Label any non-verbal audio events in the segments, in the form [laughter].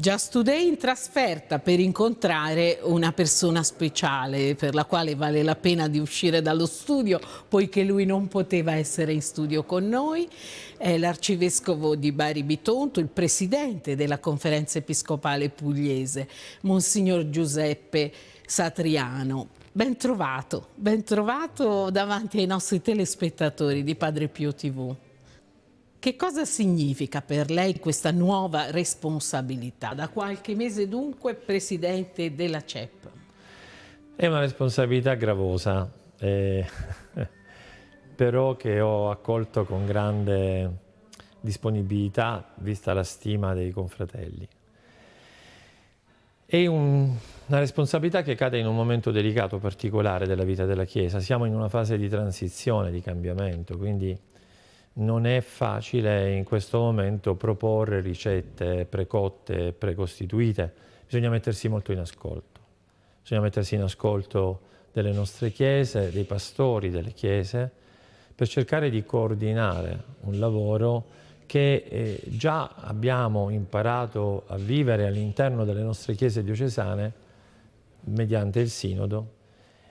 Just Today in trasferta per incontrare una persona speciale per la quale vale la pena di uscire dallo studio poiché lui non poteva essere in studio con noi. È l'arcivescovo di Bari Bitonto, il presidente della conferenza episcopale pugliese, Monsignor Giuseppe Satriano. Bentrovato, bentrovato davanti ai nostri telespettatori di Padre Pio TV. Che cosa significa per lei questa nuova responsabilità? Da qualche mese dunque presidente della CEP. È una responsabilità gravosa, eh, [laughs] però che ho accolto con grande disponibilità vista la stima dei confratelli. È un, una responsabilità che cade in un momento delicato particolare della vita della Chiesa. Siamo in una fase di transizione, di cambiamento, quindi non è facile in questo momento proporre ricette precotte, precostituite, bisogna mettersi molto in ascolto, bisogna mettersi in ascolto delle nostre chiese, dei pastori delle chiese, per cercare di coordinare un lavoro che eh, già abbiamo imparato a vivere all'interno delle nostre chiese diocesane mediante il sinodo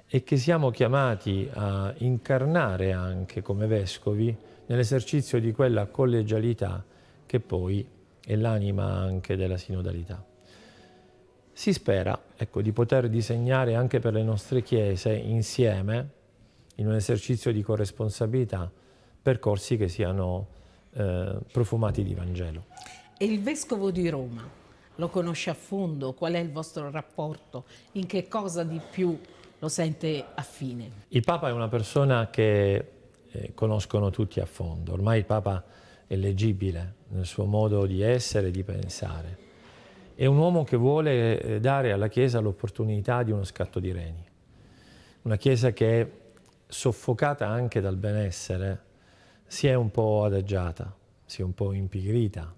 e che siamo chiamati a incarnare anche come vescovi nell'esercizio di quella collegialità che poi è l'anima anche della sinodalità. Si spera ecco, di poter disegnare anche per le nostre chiese insieme, in un esercizio di corresponsabilità, percorsi che siano eh, profumati di Vangelo. E il Vescovo di Roma lo conosce a fondo? Qual è il vostro rapporto? In che cosa di più lo sente affine? Il Papa è una persona che eh, conoscono tutti a fondo. Ormai il Papa è leggibile nel suo modo di essere e di pensare. È un uomo che vuole eh, dare alla Chiesa l'opportunità di uno scatto di reni. Una Chiesa che è soffocata anche dal benessere, si è un po' adagiata, si è un po' impigrita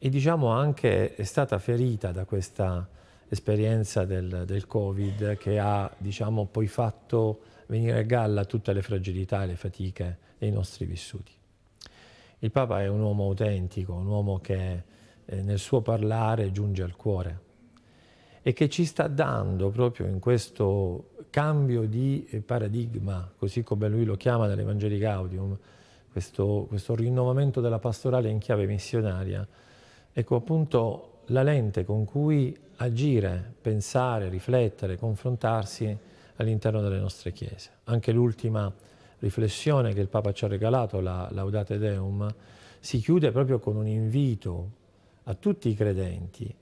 e diciamo anche è stata ferita da questa esperienza del, del Covid che ha diciamo, poi fatto venire a galla tutte le fragilità e le fatiche dei nostri vissuti. Il Papa è un uomo autentico, un uomo che eh, nel suo parlare giunge al cuore e che ci sta dando proprio in questo cambio di eh, paradigma, così come lui lo chiama nell'Evangelii Gaudium, questo, questo rinnovamento della pastorale in chiave missionaria, ecco appunto la lente con cui agire, pensare, riflettere, confrontarsi all'interno delle nostre chiese. Anche l'ultima riflessione che il Papa ci ha regalato, la Laudate Deum, si chiude proprio con un invito a tutti i credenti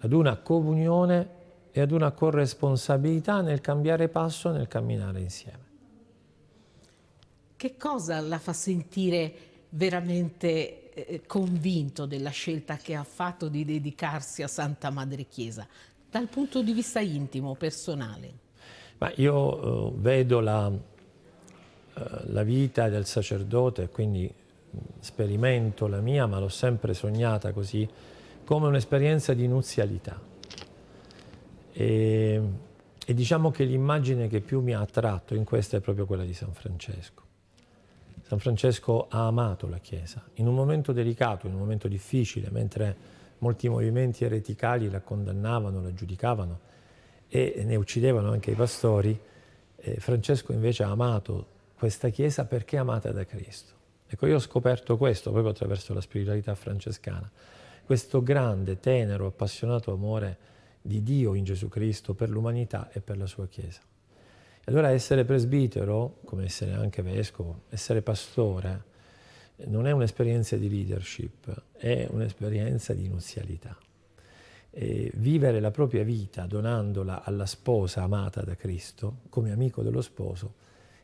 ad una comunione e ad una corresponsabilità nel cambiare passo, nel camminare insieme. Che cosa la fa sentire veramente eh, convinto della scelta che ha fatto di dedicarsi a Santa Madre Chiesa dal punto di vista intimo, personale? Ma io eh, vedo la, eh, la, vita del sacerdote, quindi sperimento la mia, ma l'ho sempre sognata così, come un'esperienza di nuzialità. E, e diciamo che l'immagine che più mi ha attratto in questa è proprio quella di San Francesco. San Francesco ha amato la Chiesa. In un momento delicato, in un momento difficile, mentre molti movimenti ereticali la condannavano, la giudicavano, e ne uccidevano anche i pastori, eh, Francesco invece ha amato questa chiesa perché è amata da Cristo. Ecco, io ho scoperto questo proprio attraverso la spiritualità francescana, questo grande, tenero, appassionato amore di Dio in Gesù Cristo per l'umanità e per la sua Chiesa. allora essere presbitero, come essere anche vescovo, essere pastore, non è un'esperienza di leadership, è un'esperienza di nuzialità eh, vivere la propria vita donandola alla sposa amata da Cristo, come amico dello sposo,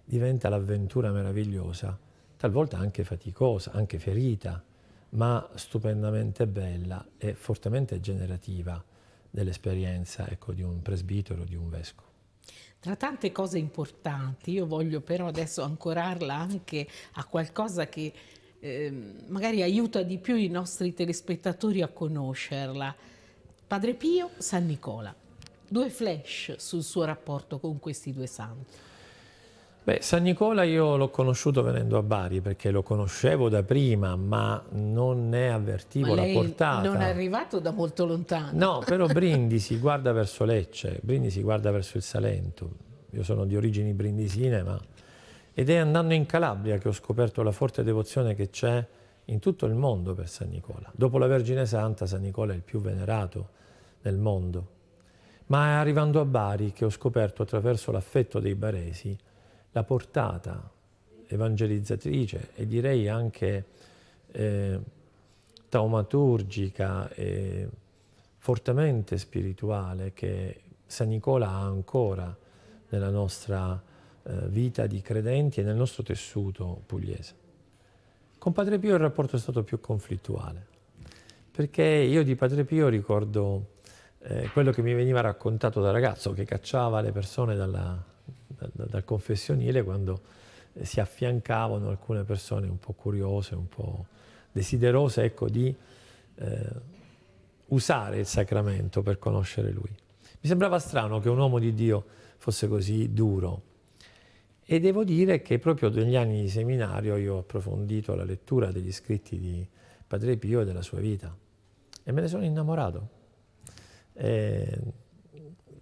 diventa l'avventura meravigliosa, talvolta anche faticosa, anche ferita, ma stupendamente bella e fortemente generativa dell'esperienza ecco, di un presbitero, di un vescovo. Tra tante cose importanti, io voglio però adesso ancorarla anche a qualcosa che eh, magari aiuta di più i nostri telespettatori a conoscerla. Padre Pio, San Nicola. Due flash sul suo rapporto con questi due santi. Beh, San Nicola io l'ho conosciuto venendo a Bari perché lo conoscevo da prima, ma non ne avvertivo la portata. Non è arrivato da molto lontano. No, però [laughs] Brindisi guarda verso Lecce, Brindisi guarda verso il Salento. Io sono di origini brindisine, ma ed è andando in Calabria che ho scoperto la forte devozione che c'è in tutto il mondo per San Nicola. Dopo la Vergine Santa, San Nicola è il più venerato nel mondo. Ma è arrivando a Bari che ho scoperto attraverso l'affetto dei baresi la portata evangelizzatrice e direi anche eh, taumaturgica e fortemente spirituale che San Nicola ha ancora nella nostra eh, vita di credenti e nel nostro tessuto pugliese. Con Padre Pio il rapporto è stato più conflittuale, perché io di Padre Pio ricordo eh, quello che mi veniva raccontato da ragazzo, che cacciava le persone dalla, da, da, dal confessionile quando eh, si affiancavano alcune persone un po' curiose, un po' desiderose ecco, di eh, usare il sacramento per conoscere Lui. Mi sembrava strano che un uomo di Dio fosse così duro, e devo dire che proprio negli anni di seminario io ho approfondito la lettura degli scritti di Padre Pio e della sua vita e me ne sono innamorato. Eh,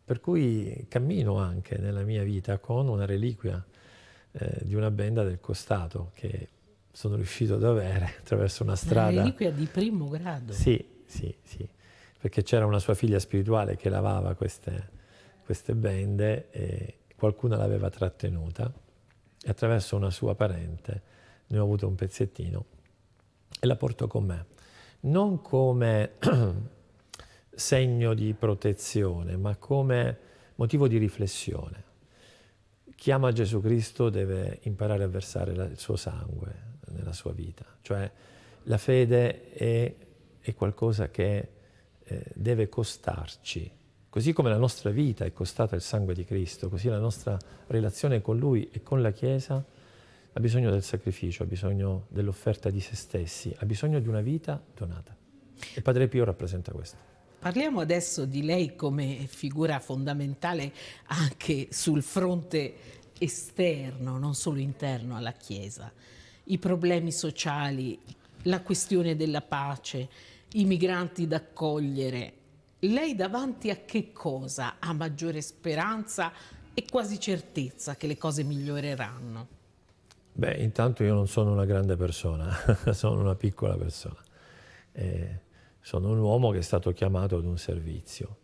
per cui cammino anche nella mia vita con una reliquia eh, di una benda del costato che sono riuscito ad avere [laughs] attraverso una strada. Una reliquia di primo grado. Sì, sì, sì, perché c'era una sua figlia spirituale che lavava queste, queste bende e, qualcuno l'aveva trattenuta e attraverso una sua parente ne ho avuto un pezzettino e la porto con me. Non come [clears throat] segno di protezione, ma come motivo di riflessione. Chi ama Gesù Cristo deve imparare a versare il suo sangue nella sua vita, cioè la fede è, è qualcosa che eh, deve costarci Così come la nostra vita è costata il sangue di Cristo, così la nostra relazione con Lui e con la Chiesa ha bisogno del sacrificio, ha bisogno dell'offerta di se stessi, ha bisogno di una vita donata. E Padre Pio rappresenta questo. Parliamo adesso di lei come figura fondamentale anche sul fronte esterno, non solo interno alla Chiesa. I problemi sociali, la questione della pace, i migranti da accogliere, lei davanti a che cosa ha maggiore speranza e quasi certezza che le cose miglioreranno? Beh, intanto io non sono una grande persona, [laughs] sono una piccola persona. Eh, sono un uomo che è stato chiamato ad un servizio.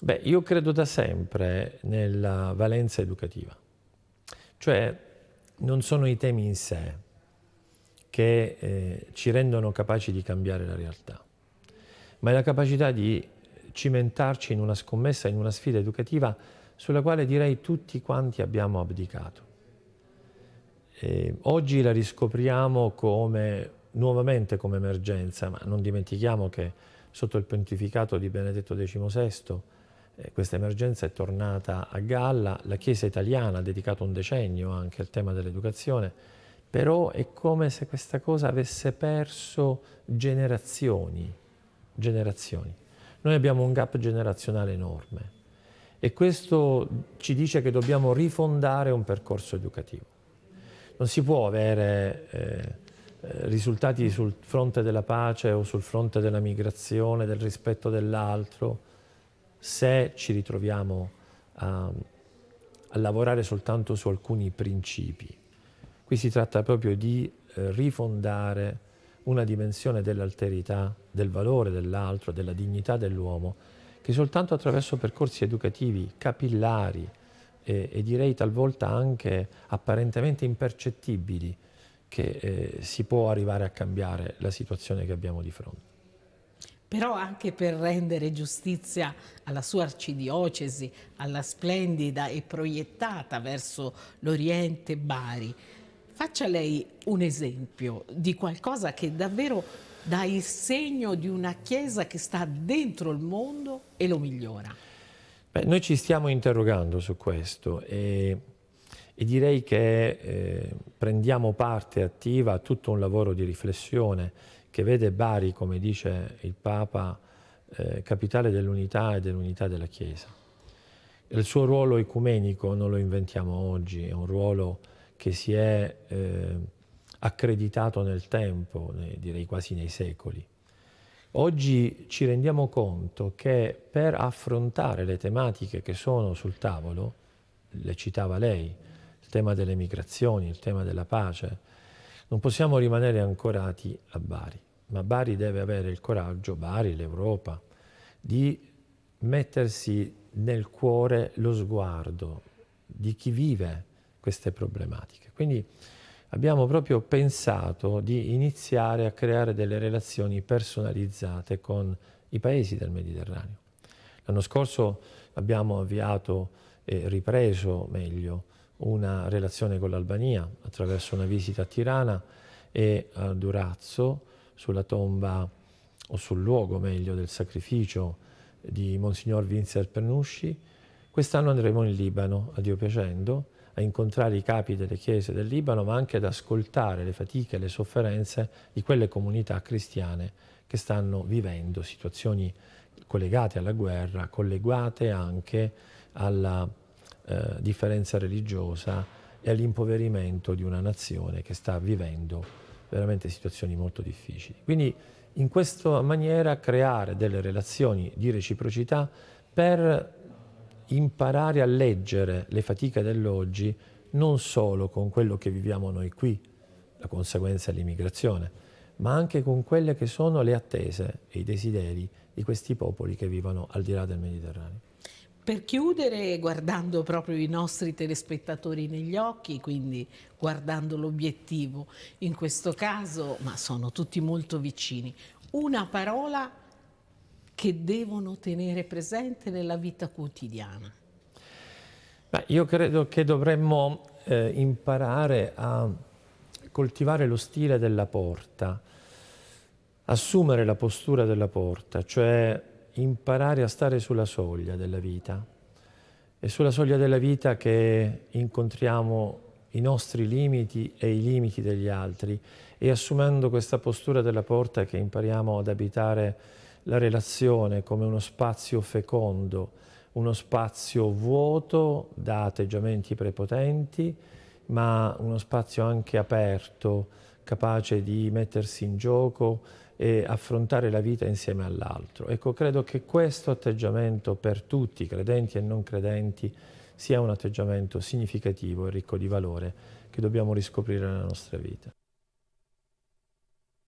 Beh, io credo da sempre nella valenza educativa, cioè non sono i temi in sé che eh, ci rendono capaci di cambiare la realtà, ma è la capacità di cimentarci in una scommessa, in una sfida educativa sulla quale direi tutti quanti abbiamo abdicato. E oggi la riscopriamo come, nuovamente come emergenza, ma non dimentichiamo che sotto il pontificato di Benedetto XVI eh, questa emergenza è tornata a galla, la Chiesa italiana ha dedicato un decennio anche al tema dell'educazione, però è come se questa cosa avesse perso generazioni generazioni. Noi abbiamo un gap generazionale enorme e questo ci dice che dobbiamo rifondare un percorso educativo. Non si può avere eh, risultati sul fronte della pace o sul fronte della migrazione, del rispetto dell'altro, se ci ritroviamo a, a, lavorare soltanto su alcuni principi. Qui si tratta proprio di eh, rifondare una dimensione dell'alterità, del valore dell'altro, della dignità dell'uomo, che soltanto attraverso percorsi educativi capillari e, e direi talvolta anche apparentemente impercettibili che eh, si può arrivare a cambiare la situazione che abbiamo di fronte. Però anche per rendere giustizia alla sua arcidiocesi, alla splendida e proiettata verso l'Oriente Bari, Faccia lei un esempio di qualcosa che davvero dà il segno di una Chiesa che sta dentro il mondo e lo migliora. Beh, noi ci stiamo interrogando su questo e, e direi che eh, prendiamo parte attiva a tutto un lavoro di riflessione che vede Bari, come dice il Papa, eh, capitale dell'unità e dell'unità della Chiesa. Il suo ruolo ecumenico non lo inventiamo oggi, è un ruolo che si è eh, accreditato nel tempo, direi quasi nei secoli. Oggi ci rendiamo conto che per affrontare le tematiche che sono sul tavolo, le citava lei, il tema delle migrazioni, il tema della pace, non possiamo rimanere ancorati a Bari, ma Bari deve avere il coraggio, Bari, l'Europa, di mettersi nel cuore lo sguardo di chi vive queste problematiche. Quindi abbiamo proprio pensato di iniziare a creare delle relazioni personalizzate con i paesi del Mediterraneo. L'anno scorso abbiamo avviato e ripreso meglio una relazione con l'Albania attraverso una visita a Tirana e a Durazzo sulla tomba o sul luogo meglio del sacrificio di Monsignor Vincer Pernusci. Quest'anno andremo in Libano, a Dio piacendo, a incontrare i capi delle chiese del Libano, ma anche ad ascoltare le fatiche e le sofferenze di quelle comunità cristiane che stanno vivendo situazioni collegate alla guerra, collegate anche alla eh, differenza religiosa e all'impoverimento di una nazione che sta vivendo veramente situazioni molto difficili. Quindi in questa maniera creare delle relazioni di reciprocità per imparare a leggere le fatiche dell'oggi non solo con quello che viviamo noi qui, la conseguenza dell'immigrazione, ma anche con quelle che sono le attese e i desideri di questi popoli che vivono al di là del Mediterraneo. Per chiudere, guardando proprio i nostri telespettatori negli occhi, quindi guardando l'obiettivo in questo caso, ma sono tutti molto vicini, una parola che devono tenere presente nella vita quotidiana? Beh, io credo che dovremmo eh, imparare a coltivare lo stile della porta, assumere la postura della porta, cioè imparare a stare sulla soglia della vita. È sulla soglia della vita che incontriamo i nostri limiti e i limiti degli altri e assumendo questa postura della porta che impariamo ad abitare la relazione come uno spazio fecondo, uno spazio vuoto da atteggiamenti prepotenti, ma uno spazio anche aperto, capace di mettersi in gioco e affrontare la vita insieme all'altro. Ecco, credo che questo atteggiamento per tutti, credenti e non credenti, sia un atteggiamento significativo e ricco di valore che dobbiamo riscoprire nella nostra vita.